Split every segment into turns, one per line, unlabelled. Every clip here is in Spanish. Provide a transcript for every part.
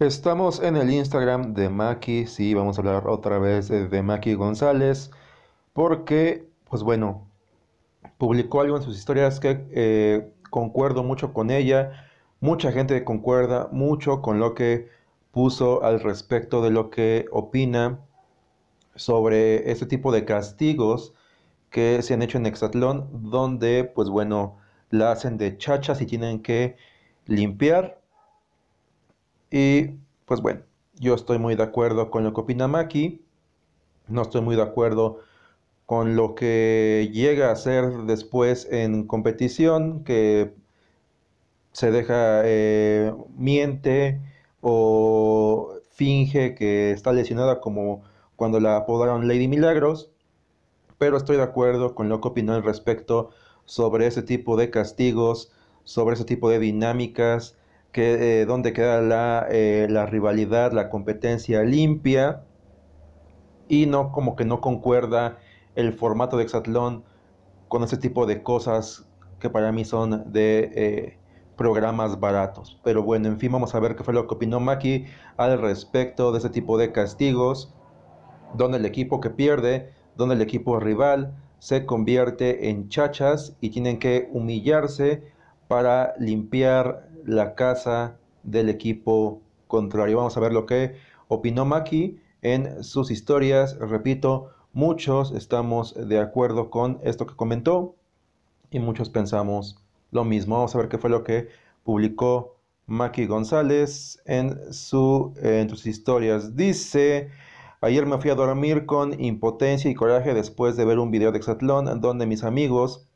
Estamos en el Instagram de Maki, sí, vamos a hablar otra vez de Maki González, porque, pues bueno, publicó algo en sus historias que eh, concuerdo mucho con ella, mucha gente concuerda mucho con lo que puso al respecto de lo que opina sobre este tipo de castigos que se han hecho en Hexatlón, donde, pues bueno, la hacen de chachas y tienen que limpiar y pues bueno, yo estoy muy de acuerdo con lo que opina Maki, no estoy muy de acuerdo con lo que llega a ser después en competición, que se deja eh, miente o finge que está lesionada como cuando la apodaron Lady Milagros, pero estoy de acuerdo con lo que opinó al respecto sobre ese tipo de castigos, sobre ese tipo de dinámicas, que, eh, queda eh, la, rivalidad, la competencia limpia y no como que no concuerda el formato de Hexatlón con ese tipo de cosas que para mí son de eh, programas baratos. Pero bueno, en fin, vamos a ver qué fue lo que opinó Maki al respecto de ese tipo de castigos, donde el equipo que pierde, donde el equipo rival se convierte en chachas y tienen que humillarse para limpiar la casa del equipo contrario. Vamos a ver lo que opinó Maki en sus historias. Repito, muchos estamos de acuerdo con esto que comentó y muchos pensamos lo mismo. Vamos a ver qué fue lo que publicó Maki González en, su, eh, en sus historias. Dice... Ayer me fui a dormir con impotencia y coraje después de ver un video de Exatlón donde mis amigos,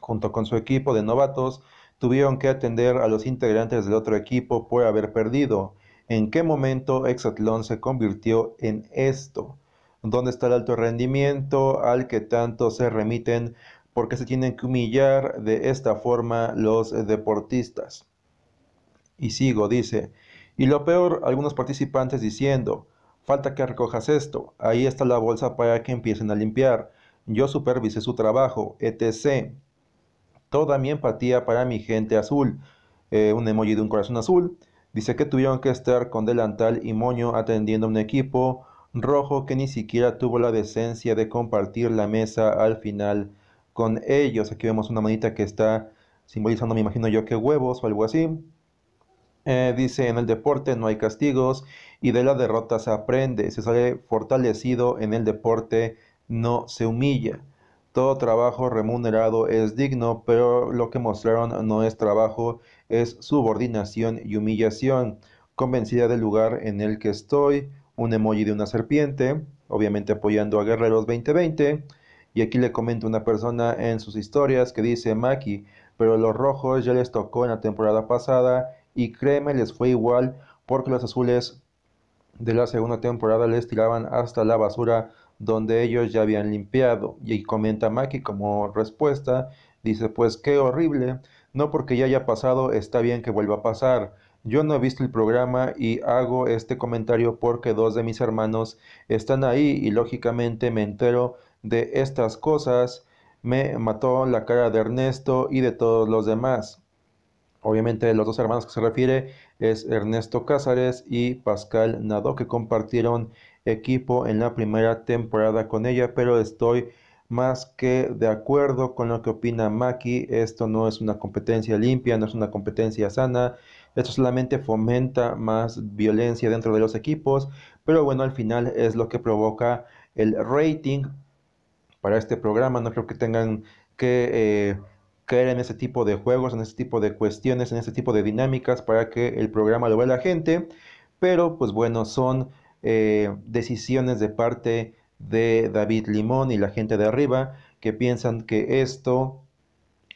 junto con su equipo de novatos, tuvieron que atender a los integrantes del otro equipo por haber perdido. ¿En qué momento Exatlón se convirtió en esto? ¿Dónde está el alto rendimiento al que tanto se remiten? ¿Por qué se tienen que humillar de esta forma los deportistas? Y sigo, dice. Y lo peor, algunos participantes diciendo, falta que recojas esto, ahí está la bolsa para que empiecen a limpiar. Yo supervisé su trabajo, etc. Toda mi empatía para mi gente azul. Eh, un emoji de un corazón azul. Dice que tuvieron que estar con delantal y moño atendiendo a un equipo rojo que ni siquiera tuvo la decencia de compartir la mesa al final con ellos. Aquí vemos una manita que está simbolizando, me imagino yo, que huevos o algo así. Eh, dice, en el deporte no hay castigos y de la derrota se aprende, se sale fortalecido en el deporte, no se humilla. Todo trabajo remunerado es digno, pero lo que mostraron no es trabajo, es subordinación y humillación. Convencida del lugar en el que estoy, un emoji de una serpiente, obviamente apoyando a Guerreros 2020. Y aquí le comento una persona en sus historias que dice, Maki, pero los rojos ya les tocó en la temporada pasada y créeme, les fue igual porque los azules de la segunda temporada les tiraban hasta la basura donde ellos ya habían limpiado. Y comenta Maki como respuesta, dice, pues qué horrible, no porque ya haya pasado, está bien que vuelva a pasar. Yo no he visto el programa y hago este comentario porque dos de mis hermanos están ahí y lógicamente me entero de estas cosas. Me mató la cara de Ernesto y de todos los demás. Obviamente los dos hermanos que se refiere es Ernesto Cázares y Pascal Nado que compartieron equipo en la primera temporada con ella, pero estoy más que de acuerdo con lo que opina Maki. Esto no es una competencia limpia, no es una competencia sana. Esto solamente fomenta más violencia dentro de los equipos, pero bueno, al final es lo que provoca el rating para este programa. No creo que tengan que eh, caer en ese tipo de juegos, en ese tipo de cuestiones, en ese tipo de dinámicas para que el programa lo vea la gente. Pero pues bueno, son eh, decisiones de parte de David Limón y la gente de arriba que piensan que esto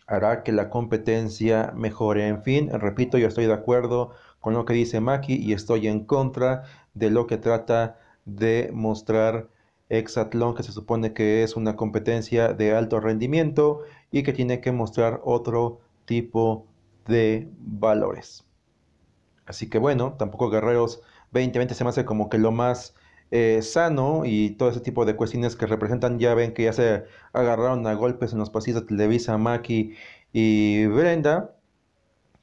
hará que la competencia mejore. En fin, repito, yo estoy de acuerdo con lo que dice Maki y estoy en contra de lo que trata de mostrar Exatlón, que se supone que es una competencia de alto rendimiento y que tiene que mostrar otro tipo de valores. Así que bueno, tampoco guerreros 2020 se me hace como que lo más eh, sano y todo ese tipo de cuestiones que representan, ya ven que ya se agarraron a golpes en los pasillos de Televisa, Maki y Brenda.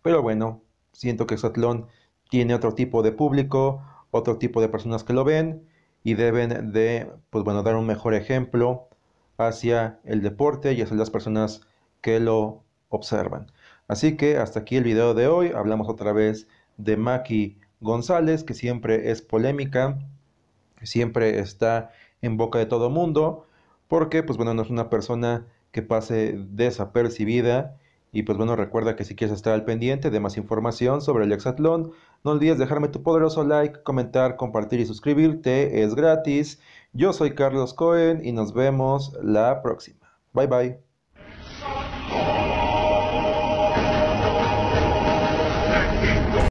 Pero bueno, siento que Exatlón tiene otro tipo de público, otro tipo de personas que lo ven y deben de, pues bueno, dar un mejor ejemplo hacia el deporte y hacia las personas que lo observan. Así que hasta aquí el video de hoy. Hablamos otra vez de Maki González, que siempre es polémica, que siempre está en boca de todo mundo, porque pues bueno, no es una persona que pase desapercibida. Y pues bueno, recuerda que si quieres estar al pendiente de más información sobre el hexatlón, no olvides dejarme tu poderoso like, comentar, compartir y suscribirte, es gratis. Yo soy Carlos Cohen y nos vemos la próxima. Bye bye.